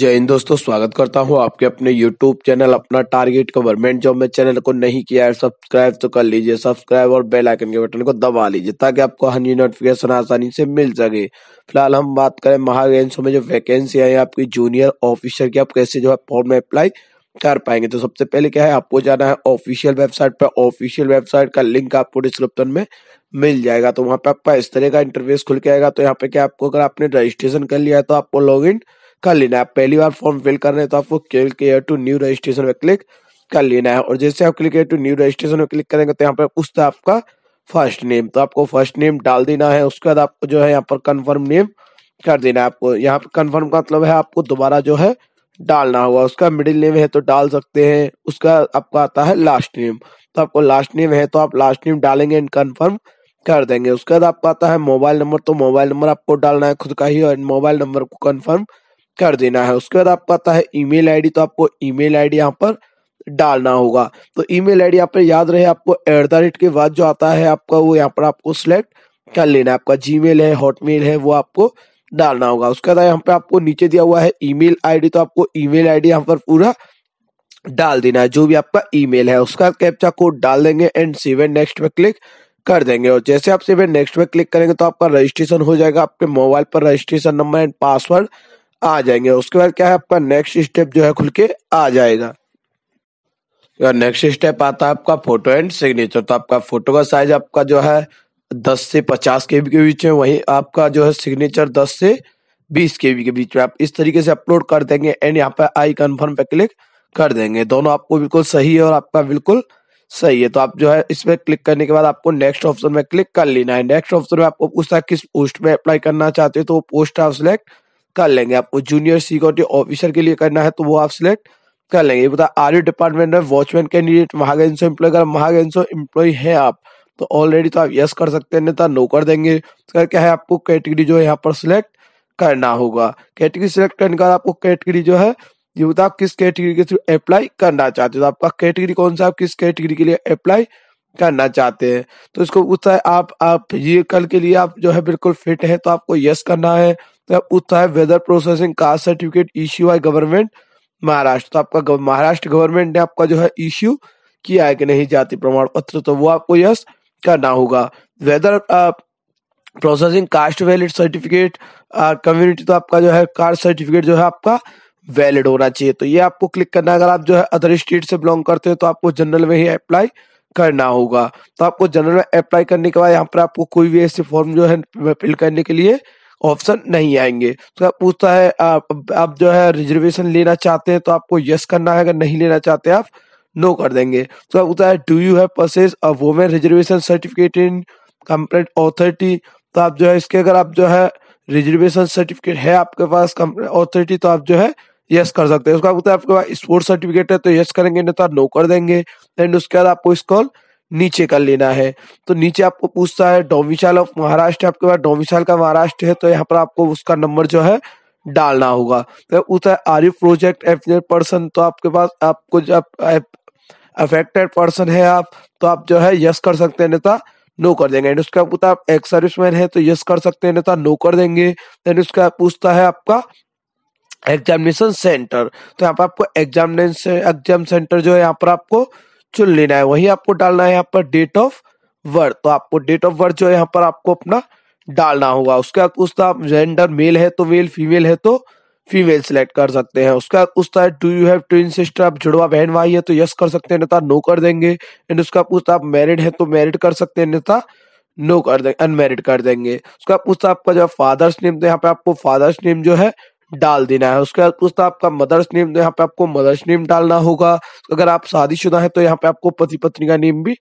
जय हिंद दोस्तों स्वागत करता हूं आपके अपने यूट्यूब चैनल अपना टारगेट गवर्नमेंट जॉब में चैनल को नहीं किया है सब्सक्राइब तो कर लीजिए सब्सक्राइब और बेल आइकन के बटन को दबा लीजिए ताकि आपको हर नोटिफिकेशन आसानी से मिल सके फिलहाल हम बात करें महागेंसो में जो वैकेंसी है आपकी जूनियर ऑफिसर की आप कैसे जो है फॉर्म में अप्लाई कर पाएंगे तो सबसे पहले क्या है आपको जाना है ऑफिशियल वेबसाइट पर ऑफिशियल वेबसाइट का लिंक आपको डिस्क्रिप्शन में मिल जाएगा तो वहाँ पे आपका इस तरह का इंटरव्यूस खुल के आएगा तो यहाँ पे क्या आपको अगर आपने रजिस्ट्रेशन कर लिया है तो आपको लॉग इन कर लेना है पहली बार फॉर्म फिल कर रहे हैं तो आपको क्लिक टू न्यू रजिस्ट्रेशन में क्लिक कर लेना है और जैसे आप क्लिक टू न्यू रजिस्ट्रेशन में क्लिक करेंगे तो यहाँ पर उस आपका फर्स्ट नेम तो आपको फर्स्ट नेम डाल देना है उसके बाद आपको जो है यहाँ पर कन्फर्म नेम कर देना है आपको यहाँ पर कन्फर्म का मतलब है आपको दोबारा जो है डालना होगा उसका मिडिल नेम है तो डाल सकते हैं उसका आपका आता है लास्ट नेम तो आपको लास्ट नेम है तो आप लास्ट नेम डालेंगे एंड कन्फर्म कर देंगे उसके बाद आपका आता है मोबाइल नंबर तो मोबाइल नंबर आपको डालना है खुद का ही और मोबाइल नंबर को कन्फर्म कर देना है उसके बाद आपको आता है ईमेल आईडी तो आपको ईमेल आईडी यहाँ पर डालना होगा तो ईमेल आईडी यहाँ पर याद रहे आपको एट द रेट के बाद जो आता है आपका वो यहाँ पर आपको सिलेक्ट कर लेना है आपका जी है हॉटमेल है वो आपको डालना होगा उसके बाद यहाँ पे आपको नीचे दिया हुआ है ईमेल आईडी तो आपको ईमेल आईडी यहाँ पर पूरा डाल देना है जो भी आपका ईमेल है उसका कैप्चा कोड डाल देंगे एंड सेवन नेक्स्ट में क्लिक कर देंगे और जैसे आप सेवन नेक्स्ट में क्लिक करेंगे तो आपका रजिस्ट्रेशन हो जाएगा आपके मोबाइल पर रजिस्ट्रेशन नंबर एंड पासवर्ड आ जाएंगे उसके बाद क्या है आपका नेक्स्ट स्टेप जो है खुल के आ जाएगा नेक्स्ट तो स्टेप आता है आपका फोटो एंड सिग्नेचर तो आपका फोटो का साइज आपका जो है दस से पचास के के बीच में वही आपका जो है सिग्नेचर दस से बीस के के बीच में आप इस तरीके से अपलोड कर देंगे एंड यहाँ पे आई कन्फर्म पे क्लिक कर देंगे दोनों आपको बिल्कुल सही है और आपका बिल्कुल सही है तो आप जो है इस पर क्लिक करने के बाद आपको नेक्स्ट ऑप्शन में क्लिक कर लेना है नेक्स्ट ऑप्शन में आपको पूछता है किस पोस्ट में अप्लाई करना चाहते हो तो वो पोस्ट आप सिलेक्ट कर लेंगे आपको जूनियर सिक्योरिटी ऑफिसर के लिए करना है तो वो आप सिलेक्ट कर लेंगे बता आर डिपार्टमेंट में वॉचमैन कैंडिडेट महागेंसो एम्प्लॉय अगर महागेंसो एम्प्लॉय है आप तो ऑलरेडी तो आप यस कर सकते हैं नेता नो कर देंगे तो क्या है आपको कैटेगरी जो है यहाँ पर सिलेक्ट करना होगा कैटेगरी सिलेक्ट करने का आपको कैटेगरी जो है ये बता किस कैटेगरी के थ्रू अप्लाई करना चाहते हो तो आपका कैटेगरी कौन सा आप किस कैटेगरी के लिए अप्लाई करना चाहते हैं तो इसको पूछता है आप आप ये कल के लिए आप जो है बिल्कुल फिट है तो आपको यस करना है तब आप है whether processing caste certificate issue है गवर्नमेंट महाराष्ट्र तो आपका महाराष्ट्र गवर्नमेंट ने आपका जो है इश्यू किया है कि नहीं जाति प्रमाण पत्र तो वो आपको यस करना होगा whether processing caste valid certificate community तो आपका जो है कास्ट सर्टिफिकेट जो है आपका वैलिड होना चाहिए तो ये आपको क्लिक करना है अगर आप जो है अदर स्टेट से बिलोंग करते हैं तो आपको जनरल में ही अप्लाई करना होगा तो आपको जनरल में अप्लाई करने के बाद यहाँ पर आपको कोई भी ऐसे फॉर्म जो है फिल करने के लिए ऑप्शन नहीं आएंगे तो आप पूछता है आप आप जो है रिजर्वेशन लेना चाहते हैं तो आपको यस करना है अगर नहीं लेना चाहते आप नो कर देंगे तो आप पूछता है do you have possess a women reservation certificate in complete authority तो आप जो है इसके अगर आप जो है रिजर्वेशन सर्टिफिकेट है आपके पास ऑथोरिटी तो आप जो है यस कर सकते हैं उसका आपके पास स्पोर्ट्स सर्टिफिकेट है तो यस करेंगे नहीं तो नो कर देंगे एंड उसके बाद आपको इस कॉल नीचे कर लेना है तो नीचे आपको पूछता है डोमिसाइल ऑफ महाराष्ट्र आपके पास डोमिसाइल का महाराष्ट्र है तो यहाँ पर आपको उसका नंबर जो है डालना होगा तो उतर are you project affiliate person तो आपके पास आपको जब अफेक्टेड पर्सन है आप तो आप जो है यस कर सकते हैं नेता नो कर देंगे एंड उसका पूछता आप एक्स सर्विसमैन है तो यस कर सकते हैं नेता नो कर देंगे देन उसका पूछता है आपका एग्जामिनेशन सेंटर तो यहाँ पर आपको एग्जामिनेशन एग्जाम सेंटर जो है यहाँ पर आपको चुन लेना है वही आपको डालना है यहाँ पर डेट ऑफ बर्थ तो आपको डेट ऑफ बर्थ जो है यहाँ पर आपको अपना डालना होगा उसके बाद उसका जेंडर मेल है तो मेल फीमेल है तो फीमेल सिलेक्ट कर सकते हैं उसके बाद पूछता है do you have twin sister आप जुड़वा बहन भाई है तो यस कर सकते हैं नेता नो कर देंगे एंड उसका पूछता आप मैरिड है तो मैरिड कर सकते हैं नेता नो कर देंगे अनमेरिड कर देंगे उसका पूछता आपका जो फादर्स नेम तो यहाँ पे आपको फादर्स नेम जो है डाल देना है उसके बाद पूछता आपका मदर्स नेम तो यहाँ पे आपको मदर्स नेम डालना होगा अगर आप शादीशुदा है तो यहाँ पे आपको पति पत्नी का नेम भी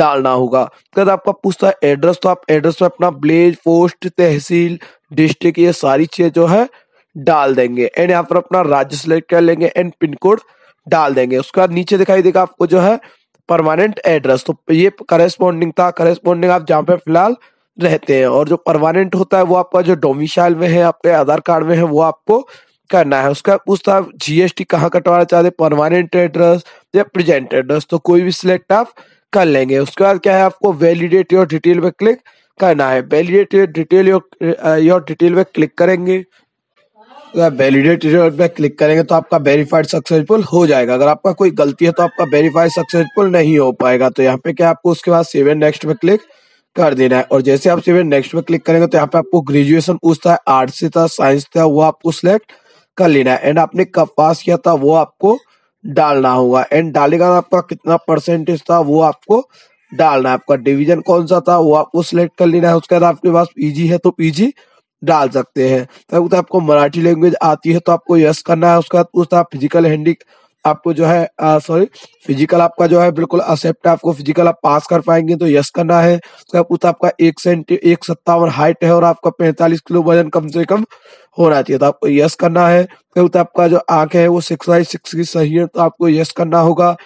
डालना होगा उसके बाद आपका पूछता है एड्रेस तो आप एड्रेस पे अपना ब्लेज पोस्ट तहसील डिस्ट्रिक्ट ये सारी चीजें जो है डाल देंगे एंड यहाँ पर अपना राज्य सिलेक्ट कर लेंगे एंड पिन कोड डाल देंगे उसके बाद नीचे दिखाई देगा आपको जो है परमानेंट एड्रेस तो ये करेस्पॉन्डिंग था करेस्पॉन्डिंग आप जहाँ पे फिलहाल रहते हैं और जो परमानेंट होता है वो आपका जो डोमिशाइल में है आपके आधार कार्ड में है वो आपको करना है उसका पूछता आप जीएसटी कहाँ कटवाना चाहते हैं परमानेंट एड्रेस या प्रेजेंट एड्रेस तो कोई भी सिलेक्ट आप कर लेंगे उसके बाद क्या है आपको वैलिडेट योर डिटेल पे क्लिक करना है validate your detail your detail पे क्लिक करेंगे वैलिडेट रिजल्ट पे क्लिक करेंगे तो आपका वेरीफाइड सक्सेसफुल हो जाएगा अगर आपका कोई गलती है तो आपका वेरीफाइड सक्सेसफुल नहीं हो पाएगा तो यहाँ पे क्या आपको उसके बाद सेवन नेक्स्ट पे क्लिक कर देना है और जैसे आप सिर्फ नेक्स्ट में क्लिक करेंगे तो यहाँ पे आपको ग्रेजुएशन उस था आर्ट्स से था साइंस था वो आपको सिलेक्ट कर लेना है एंड आपने कब पास किया था वो आपको डालना होगा एंड डालेगा तो आपका कितना परसेंटेज था वो आपको डालना है आपका डिवीजन कौन सा था वो आपको सिलेक्ट कर लेना है उसके बाद आपके पास पीजी है तो पीजी डाल सकते हैं तब तो आपको मराठी लैंग्वेज आती है तो आपको यस करना है उसके बाद उस फिजिकल हैंडी आपको जो है सॉरी फिजिकल आपका जो है बिल्कुल असेप्ट है आपको फिजिकल आप पास कर पाएंगे तो यस करना है उसका पूछता आपका एक सेंटी एक सत्तावन हाइट है और आपका पैंतालीस किलो वजन कम से कम होना चाहिए तो आपको यस करना है तो आपका जो आंख है वो सिक्स बाई सिक्स की सही है तो आपको यस करना होगा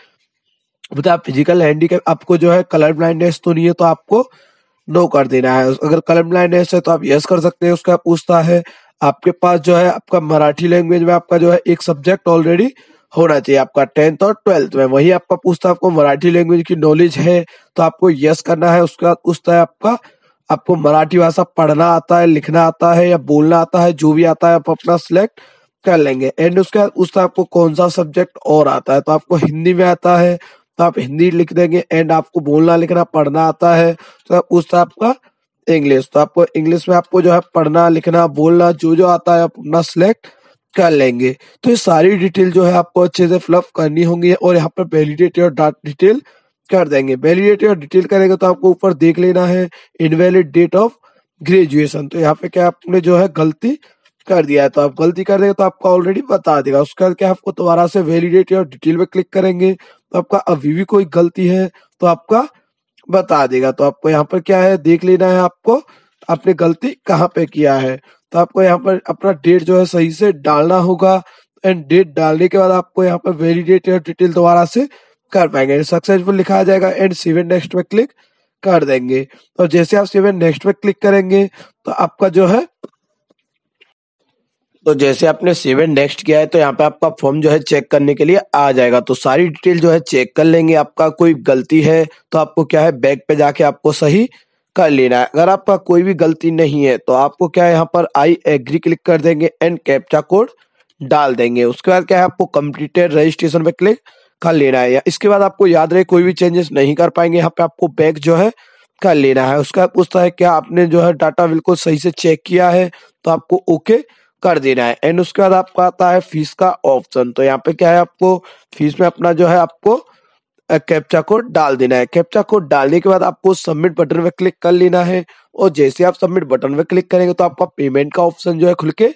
बता आप फिजिकल हैंडीकैप आपको जो है कलर ब्लाइंडनेस तो नहीं है तो आपको नो कर देना है अगर कलर ब्लाइंडनेस है तो आप यस कर सकते हैं उसका पूछता है आपके पास जो है आपका मराठी लैंग्वेज में आपका जो है एक सब्जेक्ट ऑलरेडी होना चाहिए आपका टेंथ और ट्वेल्थ में वही आपका पूछता है आपको मराठी लैंग्वेज की नॉलेज है तो आपको यस करना है उसके बाद उस है आपका आपको मराठी भाषा पढ़ना आता है लिखना आता है या बोलना आता है जो भी आता है आप अपना सिलेक्ट कर लेंगे एंड उसके बाद है आपको कौन सा सब्जेक्ट और आता है तो आपको हिंदी में आता है तो आप हिंदी लिख देंगे एंड आपको बोलना लिखना पढ़ना आता है तो उस आपका इंग्लिश तो आपको इंग्लिश में आपको जो है पढ़ना लिखना बोलना जो जो आता है आप अपना सिलेक्ट कर लेंगे तो ये सारी डिटेल जो है आपको अच्छे से फ्लफ करनी होंगी और यहाँ पर वैलिडेट और डाट डिटेल कर देंगे वैलिडेट और डिटेल करेंगे तो आपको ऊपर देख लेना है इनवैलिड डेट ऑफ ग्रेजुएशन तो यहाँ पे क्या आपने जो है गलती कर दिया है तो आप गलती कर देंगे तो आपको ऑलरेडी बता देगा उसके बाद क्या आपको दोबारा से वैलिडेट और डिटेल पे क्लिक करेंगे तो आपका अभी भी कोई गलती है तो आपका बता देगा तो आपको यहाँ पर क्या है देख लेना है आपको आपने गलती कहाँ पे किया है तो आपको यहाँ पर अपना डेट जो है सही से डालना होगा एंड डेट डालने के बाद आपको यहाँ पर वेरीडेट या डिटेल दोबारा से कर पाएंगे सक्सेसफुल लिखा जाएगा एंड सेवन नेक्स्ट पे क्लिक कर देंगे और तो जैसे आप सेवन नेक्स्ट में क्लिक करेंगे तो आपका जो है तो जैसे आपने सेवन नेक्स्ट किया है तो यहाँ पे आपका फॉर्म जो है चेक करने के लिए आ जाएगा तो सारी डिटेल जो है चेक कर लेंगे आपका कोई गलती है तो आपको क्या है बैक पे जाके आपको सही कर लेना है अगर आपका कोई भी गलती नहीं है तो आपको क्या यहाँ पर आई एग्री क्लिक कर देंगे एंड कैप्चा कोड डाल देंगे उसके बाद क्या है आपको कंप्लीटेड रजिस्ट्रेशन पे क्लिक कर लेना है इसके बाद आपको याद रहे कोई भी चेंजेस नहीं कर पाएंगे यहाँ पे आपको बैग जो है कर लेना है उसका पूछता है क्या आपने जो है डाटा बिल्कुल सही से चेक किया है तो आपको ओके कर देना है एंड उसके बाद आपका आता है फीस का ऑप्शन तो यहाँ पे क्या है आपको फीस में अपना जो है आपको कैप्चा को डाल देना है कैप्चा को डालने के बाद आपको सबमिट बटन पर क्लिक कर लेना है और जैसे आप सबमिट बटन पर क्लिक करेंगे तो आपका पेमेंट का ऑप्शन जो है खुल के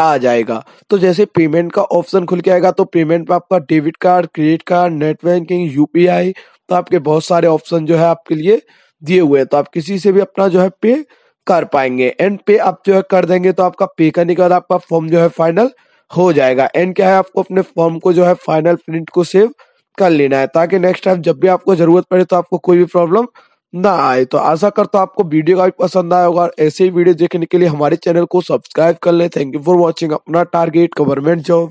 आ जाएगा तो जैसे पेमेंट का ऑप्शन खुल के आएगा तो पेमेंट पर आपका debit card credit card net banking UPI तो आपके बहुत सारे ऑप्शन जो है आपके लिए दिए हुए हैं तो आप किसी से भी अपना जो है पे कर पाएंगे एंड पे आप जो है कर देंगे तो आपका पे करने के बाद आपका फॉर्म जो है फाइनल हो जाएगा एंड क्या है आपको अपने फॉर्म को जो है फाइनल प्रिंट को सेव कर लेना है ताकि नेक्स्ट टाइम जब भी आपको जरूरत पड़े तो आपको कोई भी प्रॉब्लम ना आए तो आशा करता हूँ आपको वीडियो का भी पसंद आया होगा ऐसे ही वीडियो देखने के लिए हमारे चैनल को सब्सक्राइब कर ले थैंक यू फॉर वॉचिंग अपना टारगेट गवर्नमेंट जॉब